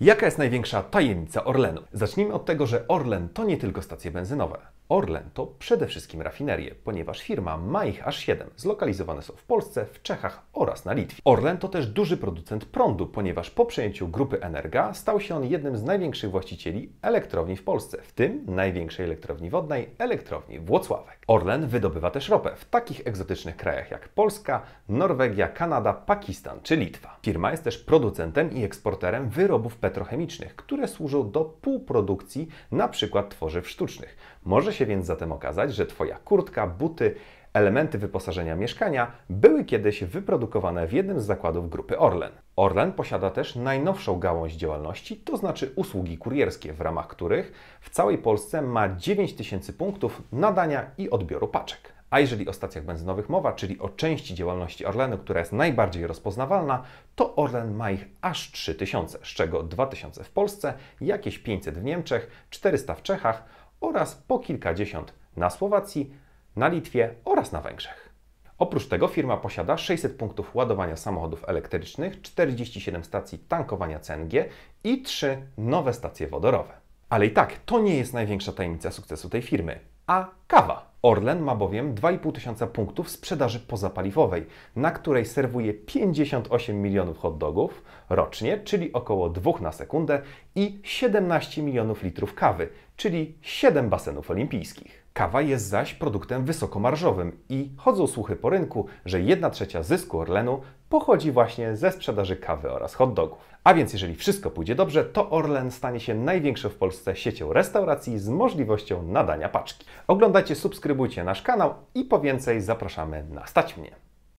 Jaka jest największa tajemnica Orlenu? Zacznijmy od tego, że Orlen to nie tylko stacje benzynowe. Orlen to przede wszystkim rafinerie, ponieważ firma ma ich aż 7. Zlokalizowane są w Polsce, w Czechach oraz na Litwie. Orlen to też duży producent prądu, ponieważ po przejęciu grupy Energa stał się on jednym z największych właścicieli elektrowni w Polsce, w tym największej elektrowni wodnej, elektrowni Włocławek. Orlen wydobywa też ropę w takich egzotycznych krajach jak Polska, Norwegia, Kanada, Pakistan czy Litwa. Firma jest też producentem i eksporterem wyrobów petrochemicznych, które służą do półprodukcji np. tworzyw sztucznych. Może się się więc zatem okazać, że Twoja kurtka, buty, elementy wyposażenia mieszkania były kiedyś wyprodukowane w jednym z zakładów grupy Orlen. Orlen posiada też najnowszą gałąź działalności, to znaczy usługi kurierskie, w ramach których w całej Polsce ma 9000 punktów nadania i odbioru paczek. A jeżeli o stacjach benzynowych mowa, czyli o części działalności Orlenu, która jest najbardziej rozpoznawalna, to Orlen ma ich aż 3000, z czego 2000 w Polsce, jakieś 500 w Niemczech, 400 w Czechach, oraz po kilkadziesiąt na Słowacji, na Litwie oraz na Węgrzech. Oprócz tego firma posiada 600 punktów ładowania samochodów elektrycznych, 47 stacji tankowania CNG i 3 nowe stacje wodorowe. Ale i tak, to nie jest największa tajemnica sukcesu tej firmy, a kawa. Orlen ma bowiem 2,5 tysiąca punktów sprzedaży pozapaliwowej, na której serwuje 58 milionów hotdogów rocznie, czyli około 2 na sekundę i 17 milionów litrów kawy, czyli 7 basenów olimpijskich. Kawa jest zaś produktem wysokomarżowym i chodzą słuchy po rynku, że 1 trzecia zysku Orlenu pochodzi właśnie ze sprzedaży kawy oraz hotdogów. A więc jeżeli wszystko pójdzie dobrze, to Orlen stanie się największą w Polsce siecią restauracji z możliwością nadania paczki. Oglądajcie, subskrybujcie nasz kanał i po więcej zapraszamy na Stać Mnie.